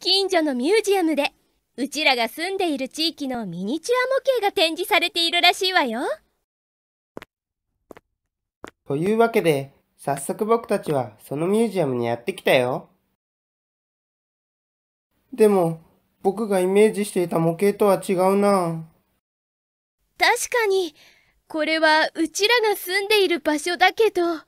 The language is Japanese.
近所のミュージアムでうちらが住んでいる地域のミニチュア模型が展示されているらしいわよ。というわけで早速僕たちはそのミュージアムにやってきたよ。でも僕がイメージしていた模型とは違うな。確かにこれはうちらが住んでいる場所だけど。